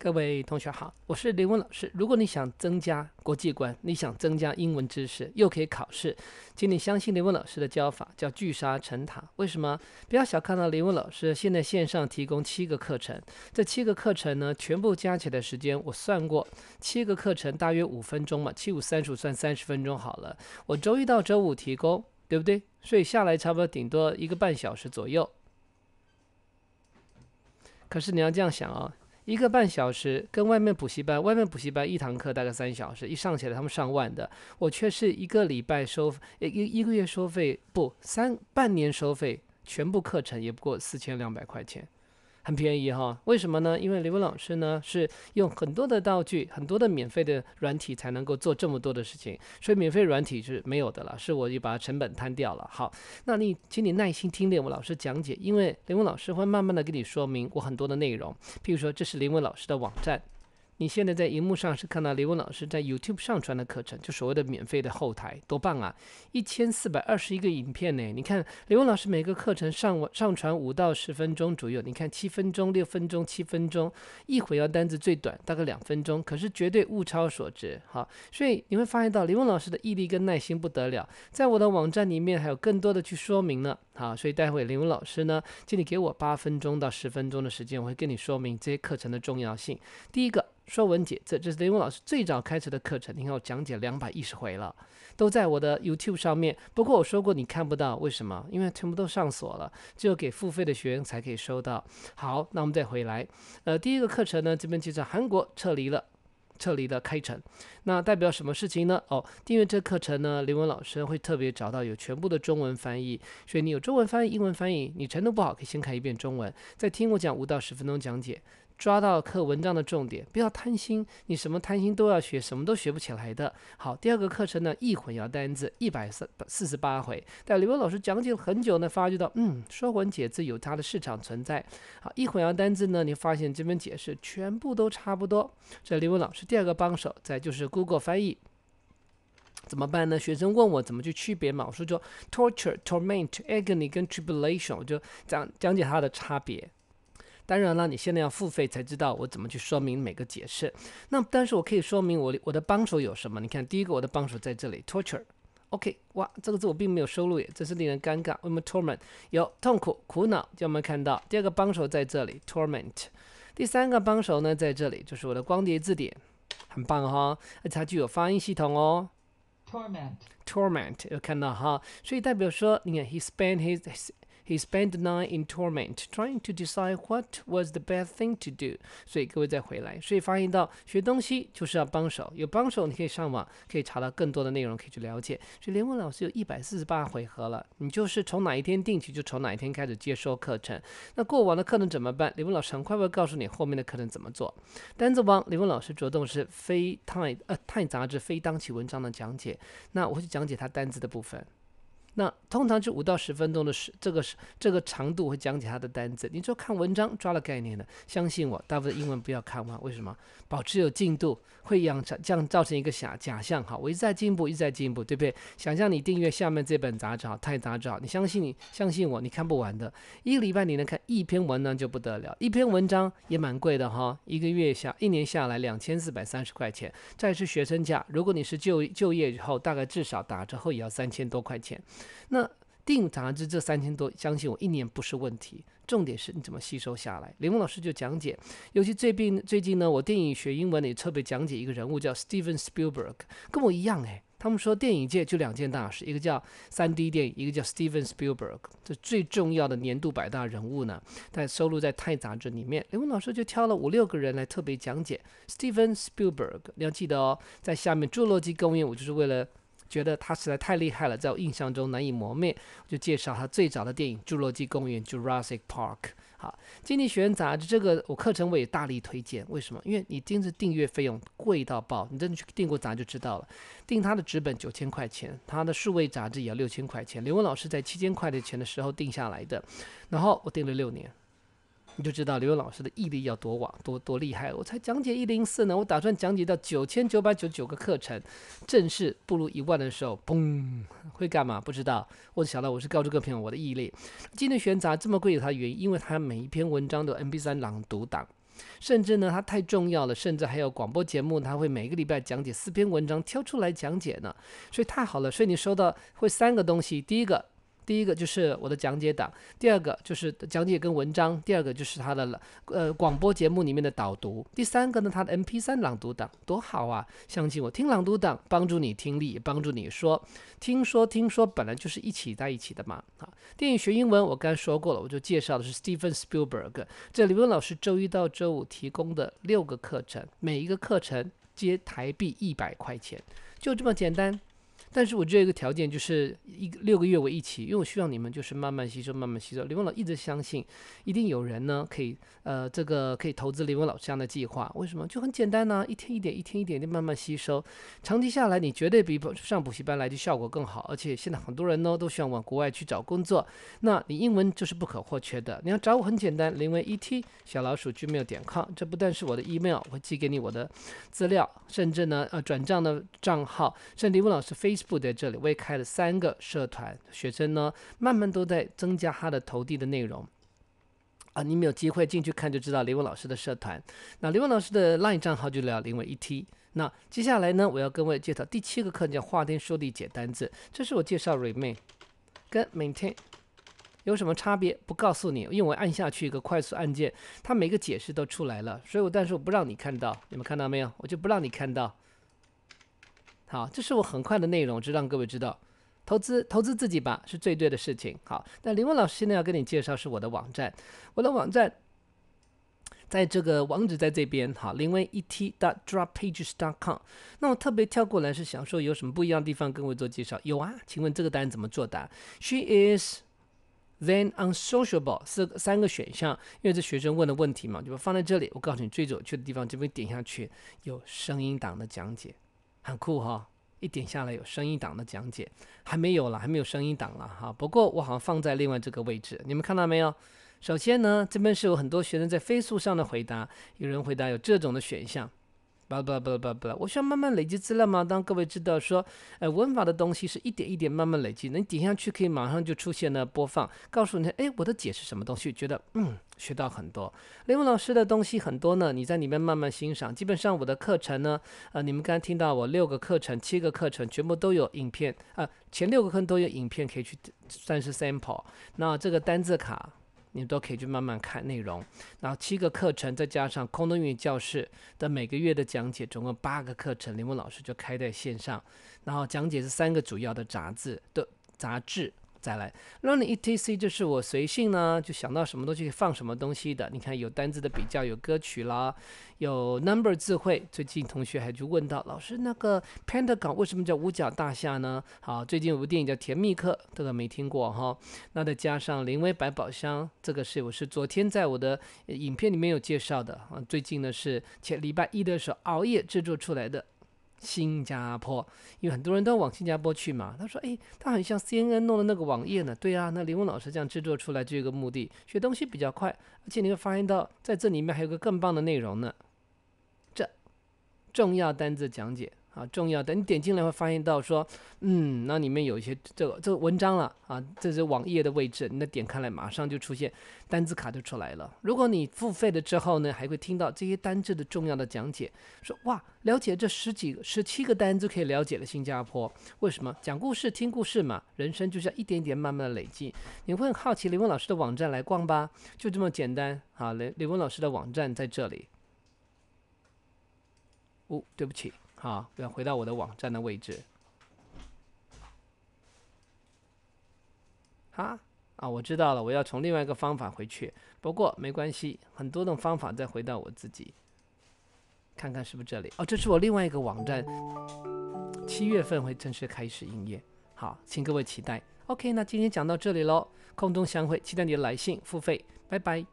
各位同学好，我是林文老师。如果你想增加国际观，你想增加英文知识，又可以考试，请你相信林文老师的教法，叫聚沙成塔。为什么？不要小看了林文老师，现在线上提供七个课程，这七个课程呢，全部加起来的时间我算过，七个课程大约五分钟嘛，七五三十五算三十分钟好了。我周一到周五提供，对不对？所以下来差不多顶多一个半小时左右。可是你要这样想啊。一个半小时，跟外面补习班，外面补习班一堂课大概三小时，一上起来他们上万的，我却是一个礼拜收一一一个月收费不三半年收费，全部课程也不过四千两百块钱。很便宜哈，为什么呢？因为林文老师呢是用很多的道具、很多的免费的软体才能够做这么多的事情，所以免费软体是没有的了，是我就把成本摊掉了。好，那你请你耐心听一文老师讲解，因为林文老师会慢慢的给你说明我很多的内容，譬如说这是林文老师的网站。你现在在荧幕上是看到刘文老师在 YouTube 上传的课程，就所谓的免费的后台，多棒啊！一千四百二十一个影片呢，你看刘文老师每个课程上上传五到十分钟左右，你看七分钟、六分钟、七分钟，一会要单子最短大概两分钟，可是绝对物超所值。好，所以你会发现到刘文老师的毅力跟耐心不得了，在我的网站里面还有更多的去说明呢。好，所以待会林文老师呢，请你给我八分钟到十分钟的时间，我会跟你说明这些课程的重要性。第一个《说文解字》，这是林文老师最早开始的课程，你看我讲解两百一十回了，都在我的 YouTube 上面。不过我说过你看不到，为什么？因为全部都上锁了，只有给付费的学员才可以收到。好，那我们再回来，呃，第一个课程呢，这边就是韩国撤离了。撤离了开城，那代表什么事情呢？哦，订阅这课程呢，林文老师会特别找到有全部的中文翻译，所以你有中文翻译、英文翻译，你程度不好可以先看一遍中文，再听我讲五到十分钟讲解。抓到课文章的重点，不要贪心，你什么贪心都要学，什么都学不起来的。好，第二个课程呢，《易混淆单字》一百四四十八回，但刘文老师讲解了很久呢，发觉到，嗯，《说文解字》有它的市场存在。好，《易混淆单字》呢，你发现这本解释全部都差不多。这刘文老师第二个帮手再就是 Google 翻译，怎么办呢？学生问我怎么去区别某书就 torture、torment、agony 跟 tribulation，我就讲讲解它的差别。当然了，你现在要付费才知道我怎么去说明每个解释。那但是我可以说明我我的帮手有什么？你看，第一个我的帮手在这里，torture。OK，哇，这个字我并没有收录，耶，真是令人尴尬。为什么 t o r m e n t 有痛苦、苦恼。有没有看到？第二个帮手在这里，torment。第三个帮手呢在这里，就是我的光碟字典，很棒哈，而且它具有发音系统哦。torment，torment，有看到哈？所以代表说，你看，he spent his He spent nine in torment, trying to decide what was the best thing to do. 所以各位再回来，所以发现到学东西就是要帮手，有帮手你可以上网，可以查到更多的内容，可以去了解。所以连文老师有一百四十八回合了，你就是从哪一天定起，就从哪一天开始接收课程。那过往的课程怎么办？连文老师很快会告诉你后面的课程怎么做。单词王，连文老师着重是非太呃太杂志非当期文章的讲解，那我会去讲解他单词的部分。那通常就五到十分钟的时，这个时这个长度会讲解它的单子。你就看文章抓了概念的，相信我，大部分英文不要看完，为什么？保持有进度，会养成这样造成一个假假象哈，我一直在进步，一直在进步，对不对？想象你订阅下面这本杂志《哈，太杂志》，你相信你相信我，你看不完的，一个礼拜你能看一篇文章就不得了，一篇文章也蛮贵的哈，一个月下一年下来两千四百三十块钱，再是学生价，如果你是就就业以后，大概至少打折后也要三千多块钱。那电影杂志这三千多，相信我一年不是问题。重点是你怎么吸收下来。林文老师就讲解，尤其最并最近呢，我电影学英文也特别讲解一个人物叫 Steven Spielberg，跟我一样哎。他们说电影界就两件大事，一个叫三 D 电影，一个叫 Steven Spielberg。这最重要的年度百大人物呢，但收录在《泰》杂志里面。林文老师就挑了五六个人来特别讲解 Steven Spielberg。你要记得哦，在下面《侏罗纪公园》，我就是为了。觉得他实在太厉害了，在我印象中难以磨灭，就介绍他最早的电影《侏罗纪公园》（Jurassic Park）。好，《经济学院杂志这个我课程我也大力推荐，为什么？因为你盯着订阅费用贵到爆，你真的去订过杂志就知道了，订它的纸本九千块钱，它的数位杂志也要六千块钱。刘文老师在七千块钱的时候订下来的，然后我订了六年。你就知道刘勇老师的毅力要多往多多厉害，我才讲解一零四呢，我打算讲解到九千九百九十九个课程，正式步入一万的时候，砰，会干嘛？不知道，我想到我是告知各位朋友我的毅力。今天选杂这么贵有它原因，因为它每一篇文章都 M p 三朗读档，甚至呢它太重要了，甚至还有广播节目，它会每个礼拜讲解四篇文章，挑出来讲解呢，所以太好了。所以你收到会三个东西，第一个。第一个就是我的讲解档，第二个就是讲解跟文章，第二个就是他的呃广播节目里面的导读，第三个呢他的 M P 三朗读档多好啊！相信我，听朗读档帮助你听力，帮助你说，听说听说本来就是一起在一起的嘛啊！电影学英文我刚才说过了，我就介绍的是 Steven Spielberg。这里文老师周一到周五提供的六个课程，每一个课程接台币一百块钱，就这么简单。但是我只有一个条件，就是一六个月为一期，因为我希望你们就是慢慢吸收，慢慢吸收。李文老一直相信，一定有人呢可以，呃，这个可以投资李文老这样的计划。为什么？就很简单呢，一天一点，一天一点地慢慢吸收，长期下来，你绝对比上补习班来的效果更好。而且现在很多人呢都需要往国外去找工作，那你英文就是不可或缺的。你要找我很简单，林文 ET 小老鼠 gmail 点 com，这不但是我的 email，我会寄给你我的资料，甚至呢，呃，转账的账号。甚至林文老师非。部在这里，我也开了三个社团，学生呢慢慢都在增加他的投递的内容啊！你们有机会进去看就知道林伟老师的社团。那林伟老师的 Line 账号就叫林文一 t 那接下来呢，我要跟位介绍第七个课，叫画天说地解单字。这是我介绍 remain 跟 maintain 有什么差别？不告诉你，因为我按下去一个快速按键，它每个解释都出来了，所以我但是我不让你看到，你们看到没有？我就不让你看到。好，这是我很快的内容，就让各位知道，投资投资自己吧，是最对的事情。好，那林文老师现在要跟你介绍是我的网站，我的网站，在这个网址在这边，哈林 i et d o t d r o p p a g e s dot c o m 那我特别跳过来是想说有什么不一样的地方跟我做介绍？有啊，请问这个答案怎么作答？She is then unsociable。四三个选项，因为这学生问的问题嘛，就放在这里。我告诉你最准确的地方，这边点下去有声音档的讲解。很酷哈，一点下来有声音档的讲解，还没有了，还没有声音档了哈。不过我好像放在另外这个位置，你们看到没有？首先呢，这边是有很多学生在飞速上的回答，有人回答有这种的选项。拉巴拉巴拉，我需要慢慢累积资料吗？当各位知道说，呃，文法的东西是一点一点慢慢累积，你点下去可以马上就出现了播放，告诉你哎，我的解释什么东西，觉得嗯，学到很多。雷文老师的东西很多呢，你在里面慢慢欣赏。基本上我的课程呢，呃，你们刚听到我六个课程、七个课程全部都有影片啊，前六个课都有影片可以去算是 sample。那这个单字卡。你都可以去慢慢看内容，然后七个课程再加上空中英语教室的每个月的讲解，总共八个课程，林文老师就开在线上，然后讲解是三个主要的杂志的杂志。再来 r u n n n E T C 就是我随性呢，就想到什么东西放什么东西的。你看有单字的比较，有歌曲啦，有 Number 智慧。最近同学还就问到老师，那个 Panda 港为什么叫五角大厦呢？好，最近有部电影叫《甜蜜客》，这个没听过哈。那再加上灵威百宝箱，这个是我是昨天在我的影片里面有介绍的啊。最近呢是前礼拜一的时候熬夜制作出来的。新加坡，因为很多人都往新加坡去嘛。他说：“哎，他很像 CNN 弄的那个网页呢。”对啊，那林文老师这样制作出来，这个目的学东西比较快，而且你会发现到在这里面还有个更棒的内容呢，这重要单字讲解。啊，重要的，你点进来会发现到说，嗯，那里面有一些这个这个文章了啊，这是网页的位置，你点开来马上就出现单字卡就出来了。如果你付费了之后呢，还会听到这些单字的重要的讲解，说哇，了解这十几十七个单字可以了解了新加坡，为什么？讲故事听故事嘛，人生就是要一点一点慢慢的累积。你会很好奇李文老师的网站来逛吧，就这么简单。好，李李文老师的网站在这里。哦，对不起。好，要回到我的网站的位置。哈啊，我知道了，我要从另外一个方法回去。不过没关系，很多种方法再回到我自己。看看是不是这里？哦，这是我另外一个网站，七月份会正式开始营业。好，请各位期待。OK，那今天讲到这里喽，空中相会，期待你的来信，付费，拜拜。